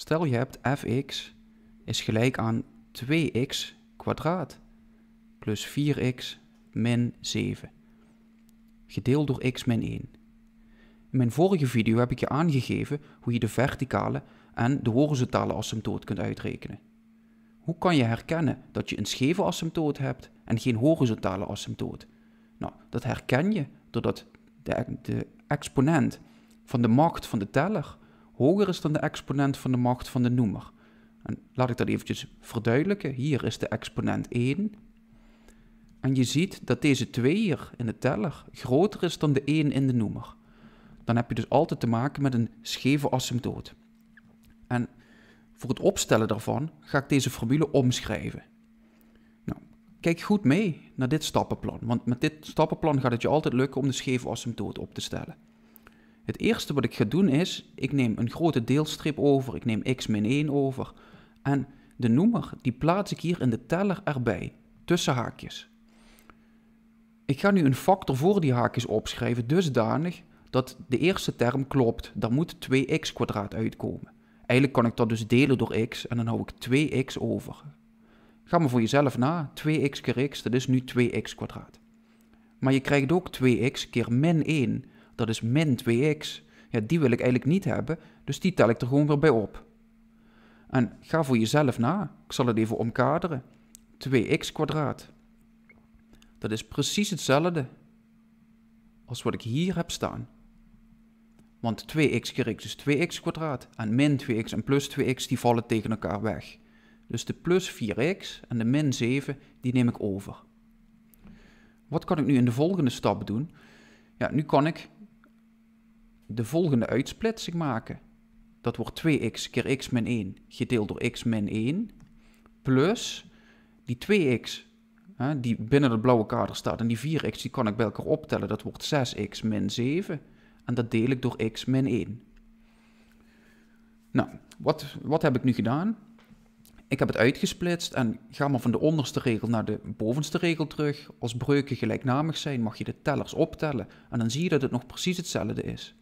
Stel je hebt fx is gelijk aan 2x kwadraat plus 4x min 7, gedeeld door x min 1. In mijn vorige video heb ik je aangegeven hoe je de verticale en de horizontale asymptoot kunt uitrekenen. Hoe kan je herkennen dat je een scheve asymptoot hebt en geen horizontale asymptoot? Nou, dat herken je doordat de exponent van de macht van de teller hoger is dan de exponent van de macht van de noemer. En laat ik dat eventjes verduidelijken. Hier is de exponent 1. En je ziet dat deze 2 hier in de teller groter is dan de 1 in de noemer. Dan heb je dus altijd te maken met een scheve asymptoot. En voor het opstellen daarvan ga ik deze formule omschrijven. Nou, kijk goed mee naar dit stappenplan, want met dit stappenplan gaat het je altijd lukken om de scheve asymptoot op te stellen. Het eerste wat ik ga doen is, ik neem een grote deelstrip over, ik neem x min 1 over. En de noemer, die plaats ik hier in de teller erbij, tussen haakjes. Ik ga nu een factor voor die haakjes opschrijven, dusdanig dat de eerste term klopt. Daar moet 2x kwadraat uitkomen. Eigenlijk kan ik dat dus delen door x en dan hou ik 2x over. Ga maar voor jezelf na, 2x keer x, dat is nu 2x kwadraat. Maar je krijgt ook 2x keer min 1 dat is min 2x. Ja, die wil ik eigenlijk niet hebben, dus die tel ik er gewoon weer bij op. En ga voor jezelf na. Ik zal het even omkaderen. 2x kwadraat. Dat is precies hetzelfde als wat ik hier heb staan. Want 2x keer x is 2x kwadraat en min 2x en plus 2x die vallen tegen elkaar weg. Dus de plus 4x en de min 7 die neem ik over. Wat kan ik nu in de volgende stap doen? Ja, nu kan ik de volgende uitsplitsing maken. Dat wordt 2x keer x min 1 gedeeld door x min 1 plus die 2x hè, die binnen het blauwe kader staat. En die 4x die kan ik bij elkaar optellen. Dat wordt 6x min 7 en dat deel ik door x min 1. Nou, wat, wat heb ik nu gedaan? Ik heb het uitgesplitst en ga maar van de onderste regel naar de bovenste regel terug. Als breuken gelijknamig zijn, mag je de tellers optellen en dan zie je dat het nog precies hetzelfde is.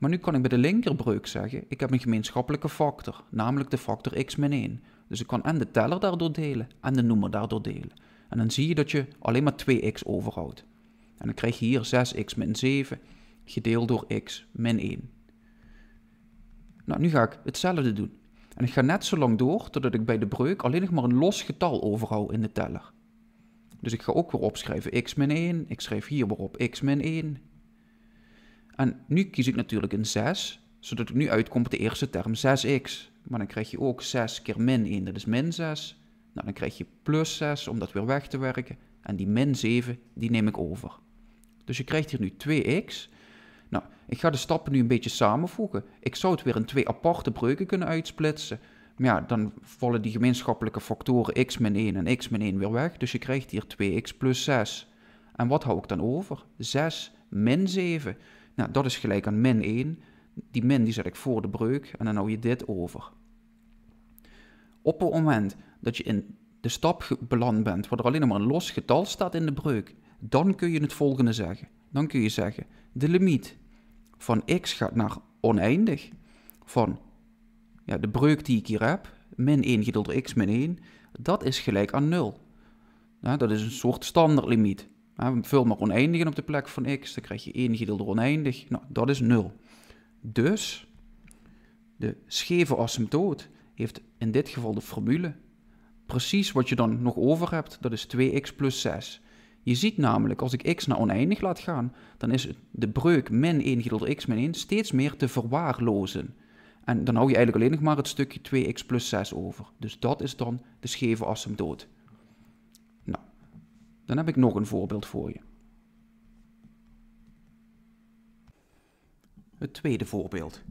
Maar nu kan ik bij de linkerbreuk zeggen, ik heb een gemeenschappelijke factor, namelijk de factor x 1. Dus ik kan en de teller daardoor delen en de noemer daardoor delen. En dan zie je dat je alleen maar 2x overhoudt. En dan krijg je hier 6x 7 gedeeld door x min 1. Nou, nu ga ik hetzelfde doen. En ik ga net zo lang door totdat ik bij de breuk alleen nog maar een los getal overhoud in de teller. Dus ik ga ook weer opschrijven x min 1. Ik schrijf hier weer op x min 1. En nu kies ik natuurlijk een 6, zodat ik nu uitkom op de eerste term 6x. Maar dan krijg je ook 6 keer min 1, dat is min 6. Nou, dan krijg je plus 6 om dat weer weg te werken. En die min 7, die neem ik over. Dus je krijgt hier nu 2x. Nou, ik ga de stappen nu een beetje samenvoegen. Ik zou het weer in twee aparte breuken kunnen uitsplitsen. Maar ja, dan vallen die gemeenschappelijke factoren x 1 en x 1 weer weg. Dus je krijgt hier 2x plus 6. En wat hou ik dan over? 6 min 7. Nou, dat is gelijk aan min 1. Die min die zet ik voor de breuk en dan hou je dit over. Op het moment dat je in de stap beland bent, waar er alleen maar een los getal staat in de breuk, dan kun je het volgende zeggen. Dan kun je zeggen, de limiet van x gaat naar oneindig van ja, de breuk die ik hier heb, min 1 gedeeld door x min 1, dat is gelijk aan 0. Nou, dat is een soort standaardlimiet. Vul maar oneindigen op de plek van x, dan krijg je 1 gedeeld door oneindig. Nou, dat is 0. Dus de scheve asymptoot heeft in dit geval de formule. Precies wat je dan nog over hebt, dat is 2x plus 6. Je ziet namelijk, als ik x naar oneindig laat gaan, dan is de breuk min 1 gedeeld door x min 1 steeds meer te verwaarlozen. En dan hou je eigenlijk alleen nog maar het stukje 2x plus 6 over. Dus dat is dan de scheve asymptoot. Dan heb ik nog een voorbeeld voor je. Het tweede voorbeeld.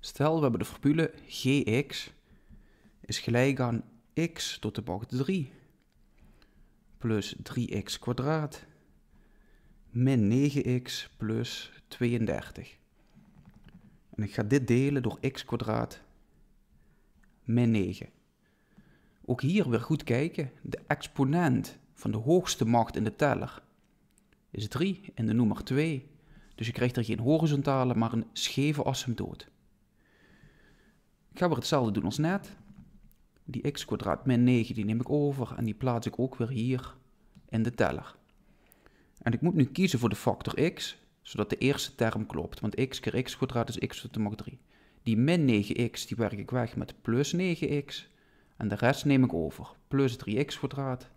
Stel we hebben de formule gx is gelijk aan x tot de macht 3 plus 3x kwadraat min 9x plus 32. En ik ga dit delen door x kwadraat min 9. Ook hier weer goed kijken. De exponent van de hoogste macht in de teller is 3 in de noemer 2. Dus je krijgt er geen horizontale, maar een scheve asymptoot. Ik ga weer hetzelfde doen als net. Die x kwadraat min 9 die neem ik over en die plaats ik ook weer hier in de teller. En ik moet nu kiezen voor de factor x, zodat de eerste term klopt. Want x keer x kwadraat is x tot de macht 3. Die min 9x die werk ik weg met plus 9x. En de rest neem ik over. Plus 3x kwadraat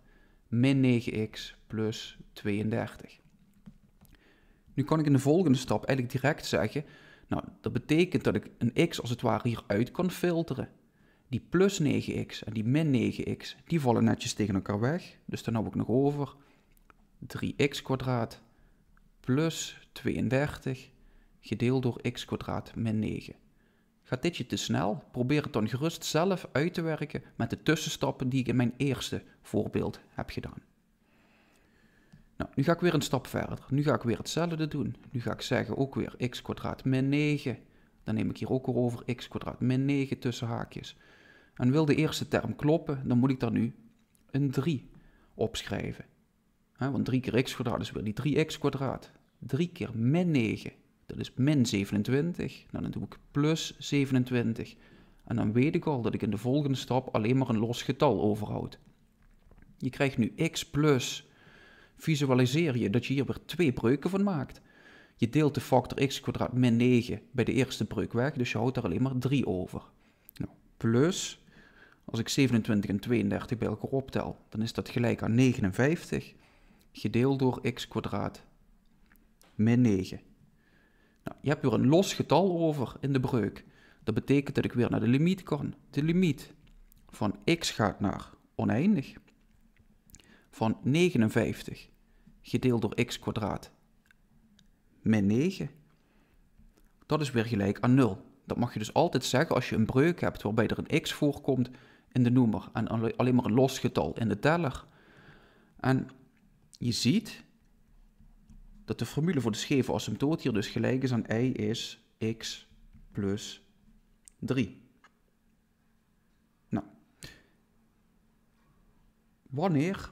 min 9x plus 32. Nu kan ik in de volgende stap eigenlijk direct zeggen, nou dat betekent dat ik een x als het ware hieruit kan filteren. Die plus 9x en die min 9x, die vallen netjes tegen elkaar weg. Dus dan heb ik nog over 3x kwadraat plus 32 gedeeld door x kwadraat min 9. Gaat dit je te snel? Probeer het dan gerust zelf uit te werken met de tussenstappen die ik in mijn eerste voorbeeld heb gedaan. Nou, nu ga ik weer een stap verder. Nu ga ik weer hetzelfde doen. Nu ga ik zeggen ook weer x kwadraat min 9. Dan neem ik hier ook weer over x kwadraat min 9 tussen haakjes. En wil de eerste term kloppen, dan moet ik daar nu een 3 opschrijven. want 3 keer x kwadraat is weer die 3x kwadraat. 3 keer min 9 dat is min 27. Nou, dan doe ik plus 27. En dan weet ik al dat ik in de volgende stap alleen maar een los getal overhoud. Je krijgt nu x plus. Visualiseer je dat je hier weer twee breuken van maakt. Je deelt de factor x kwadraat min 9 bij de eerste breuk weg, dus je houdt er alleen maar 3 over. Nou, plus, als ik 27 en 32 bij elkaar optel, dan is dat gelijk aan 59 gedeeld door x kwadraat min 9 je hebt weer een los getal over in de breuk. Dat betekent dat ik weer naar de limiet kan. De limiet van x gaat naar oneindig. Van 59 gedeeld door x kwadraat min 9. Dat is weer gelijk aan 0. Dat mag je dus altijd zeggen als je een breuk hebt waarbij er een x voorkomt in de noemer en alleen maar een los getal in de teller. En je ziet dat de formule voor de scheve asymptoot hier dus gelijk is aan y is x plus 3. Nou, wanneer,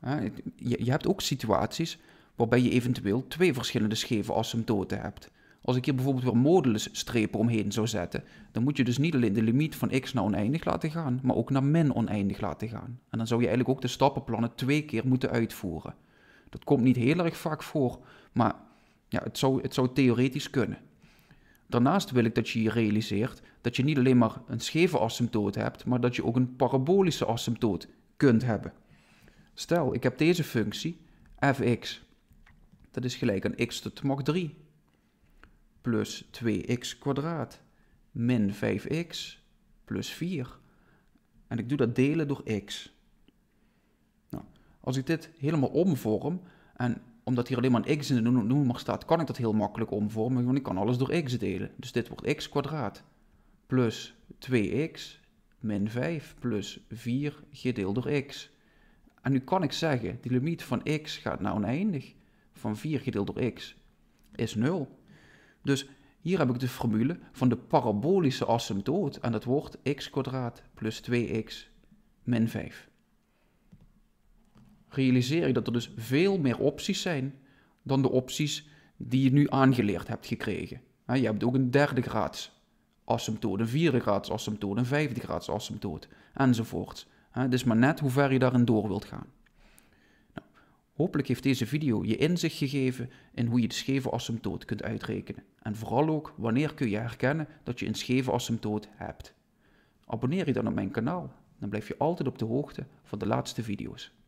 hè, je, je hebt ook situaties waarbij je eventueel twee verschillende scheve asymptoten hebt. Als ik hier bijvoorbeeld weer strepen omheen zou zetten, dan moet je dus niet alleen de limiet van x naar oneindig laten gaan, maar ook naar min oneindig laten gaan. En dan zou je eigenlijk ook de stappenplannen twee keer moeten uitvoeren. Dat komt niet heel erg vaak voor, maar ja, het, zou, het zou theoretisch kunnen. Daarnaast wil ik dat je je realiseert dat je niet alleen maar een scheve asymptoot hebt, maar dat je ook een parabolische asymptoot kunt hebben. Stel, ik heb deze functie, fx. Dat is gelijk aan x tot de macht 3 plus 2x kwadraat min 5x plus 4. En ik doe dat delen door x. Als ik dit helemaal omvorm, en omdat hier alleen maar een x in de noemer staat, kan ik dat heel makkelijk omvormen, want ik kan alles door x delen. Dus dit wordt x kwadraat plus 2x min 5 plus 4 gedeeld door x. En nu kan ik zeggen, die limiet van x gaat naar nou oneindig, van 4 gedeeld door x is 0. Dus hier heb ik de formule van de parabolische asymptoot en dat wordt x kwadraat plus 2x min 5 realiseer je dat er dus veel meer opties zijn dan de opties die je nu aangeleerd hebt gekregen. Je hebt ook een derde graads asymptoot, een vierde graads asymptoot, een vijfde graads asymptoot, enzovoort. Het is maar net hoe ver je daarin door wilt gaan. Nou, hopelijk heeft deze video je inzicht gegeven in hoe je de scheve asymptoot kunt uitrekenen. En vooral ook wanneer kun je herkennen dat je een scheve asymptoot hebt. Abonneer je dan op mijn kanaal, dan blijf je altijd op de hoogte van de laatste video's.